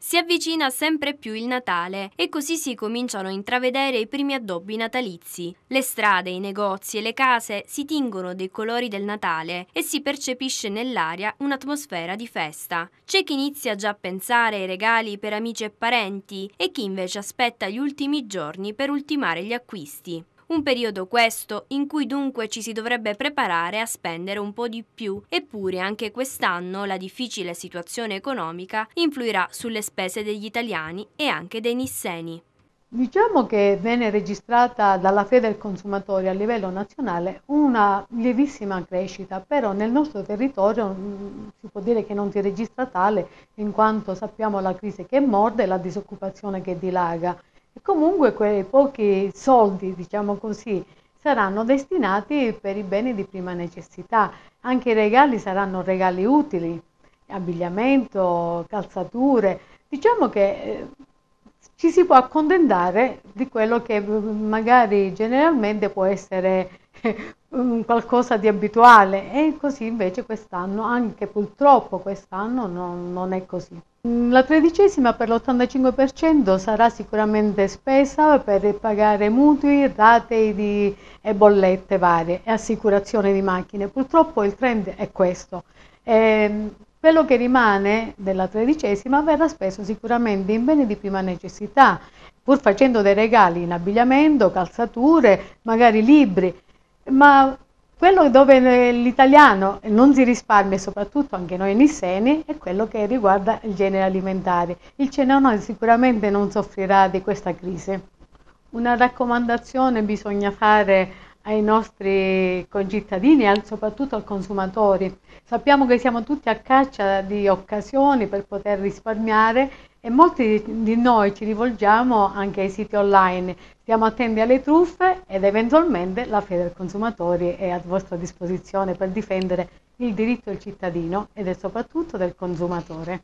Si avvicina sempre più il Natale e così si cominciano a intravedere i primi addobbi natalizi. Le strade, i negozi e le case si tingono dei colori del Natale e si percepisce nell'aria un'atmosfera di festa. C'è chi inizia già a pensare ai regali per amici e parenti e chi invece aspetta gli ultimi giorni per ultimare gli acquisti. Un periodo questo in cui dunque ci si dovrebbe preparare a spendere un po' di più, eppure anche quest'anno la difficile situazione economica influirà sulle spese degli italiani e anche dei nisseni. Diciamo che viene registrata dalla Fede del consumatore a livello nazionale una lievissima crescita, però nel nostro territorio mm, si può dire che non si registra tale in quanto sappiamo la crisi che morde e la disoccupazione che dilaga e comunque quei pochi soldi, diciamo così, saranno destinati per i beni di prima necessità. Anche i regali saranno regali utili, abbigliamento, calzature. Diciamo che eh, ci si può accontentare di quello che mm, magari generalmente può essere qualcosa di abituale e così invece quest'anno, anche purtroppo quest'anno non, non è così. Mm, la tredicesima per l'85% sarà sicuramente spesa per pagare mutui, rate di, e bollette varie e assicurazione di macchine. Purtroppo il trend è questo. E, ehm, quello che rimane della tredicesima verrà speso sicuramente in beni di prima necessità, pur facendo dei regali in abbigliamento, calzature, magari libri, ma quello dove l'italiano non si risparmia, soprattutto anche noi nisseni, è quello che riguarda il genere alimentare. Il cenone sicuramente non soffrirà di questa crisi. Una raccomandazione bisogna fare ai nostri concittadini e soprattutto ai consumatori. Sappiamo che siamo tutti a caccia di occasioni per poter risparmiare e molti di noi ci rivolgiamo anche ai siti online. Stiamo attenti alle truffe ed eventualmente la fede del consumatore è a vostra disposizione per difendere il diritto del cittadino ed è soprattutto del consumatore.